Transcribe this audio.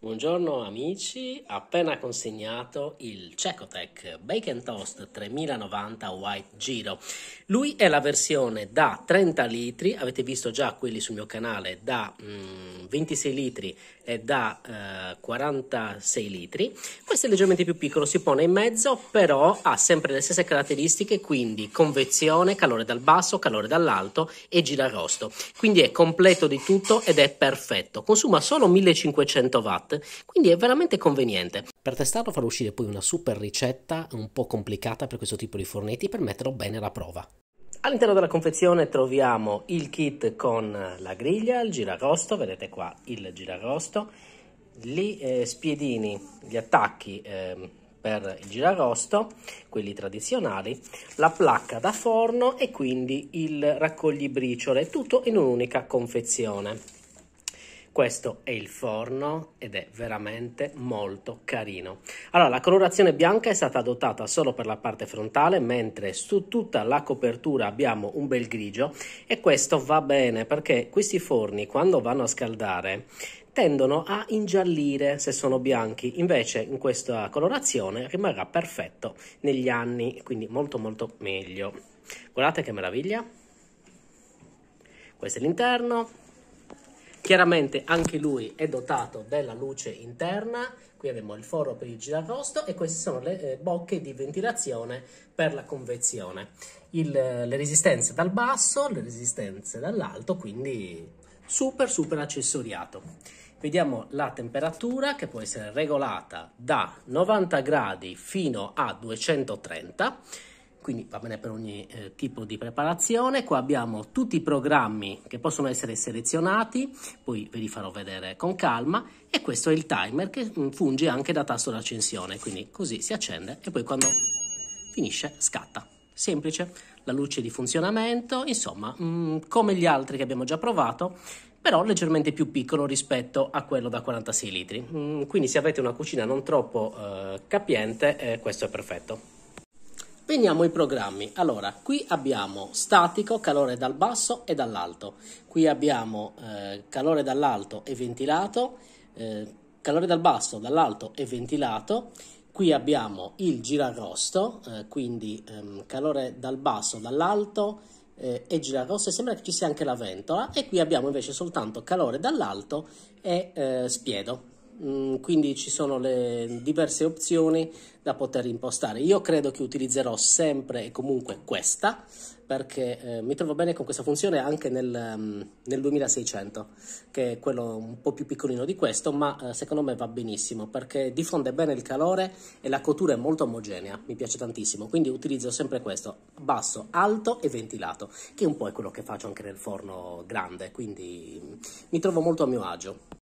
Buongiorno amici, appena consegnato il Cecotec Bacon Toast 3090 White Giro. Lui è la versione da 30 litri, avete visto già quelli sul mio canale da mm, 26 litri e da eh, 46 litri. Questo è leggermente più piccolo, si pone in mezzo, però ha sempre le stesse caratteristiche, quindi convezione, calore dal basso, calore dall'alto e gira girarosto. Quindi è completo di tutto ed è perfetto. Consuma solo 1500 watt fatte, quindi è veramente conveniente. Per testarlo farò uscire poi una super ricetta un po' complicata per questo tipo di fornetti per metterlo bene alla prova. All'interno della confezione troviamo il kit con la griglia, il girarosto, vedete qua il girarosto, gli eh, spiedini, gli attacchi eh, per il girarosto, quelli tradizionali, la placca da forno e quindi il raccoglibriciole, tutto in un'unica confezione. Questo è il forno ed è veramente molto carino. Allora, la colorazione bianca è stata adottata solo per la parte frontale, mentre su tutta la copertura abbiamo un bel grigio e questo va bene perché questi forni quando vanno a scaldare tendono a ingiallire se sono bianchi, invece in questa colorazione rimarrà perfetto negli anni, quindi molto molto meglio. Guardate che meraviglia! Questo è l'interno, Chiaramente anche lui è dotato della luce interna, qui abbiamo il foro per il girarosto e queste sono le eh, bocche di ventilazione per la convezione. Il, eh, le resistenze dal basso, le resistenze dall'alto, quindi super super accessoriato. Vediamo la temperatura che può essere regolata da 90 gradi fino a 230 quindi va bene per ogni eh, tipo di preparazione. Qua abbiamo tutti i programmi che possono essere selezionati, poi ve li farò vedere con calma e questo è il timer che mm, funge anche da tasto d'accensione, quindi così si accende e poi quando finisce scatta. Semplice, la luce di funzionamento, insomma, mh, mm, come gli altri che abbiamo già provato, però leggermente più piccolo rispetto a quello da 46 litri. Mm, quindi se avete una cucina non troppo eh, capiente, eh, questo è perfetto. Veniamo ai programmi. Allora, qui abbiamo statico, calore dal basso e dall'alto. Qui abbiamo eh, calore dall'alto e ventilato, eh, calore dal basso, dall'alto e ventilato. Qui abbiamo il girarrosto, eh, quindi ehm, calore dal basso, dall'alto eh, e girarosto. Sembra che ci sia anche la ventola. E qui abbiamo invece soltanto calore dall'alto e eh, spiedo. Mm, quindi ci sono le diverse opzioni da poter impostare. Io credo che utilizzerò sempre e comunque questa perché eh, mi trovo bene con questa funzione anche nel, mm, nel, 2600 che è quello un po' più piccolino di questo ma eh, secondo me va benissimo perché diffonde bene il calore e la cottura è molto omogenea mi piace tantissimo quindi utilizzo sempre questo basso, alto e ventilato che un po' è quello che faccio anche nel forno grande quindi mm, mi trovo molto a mio agio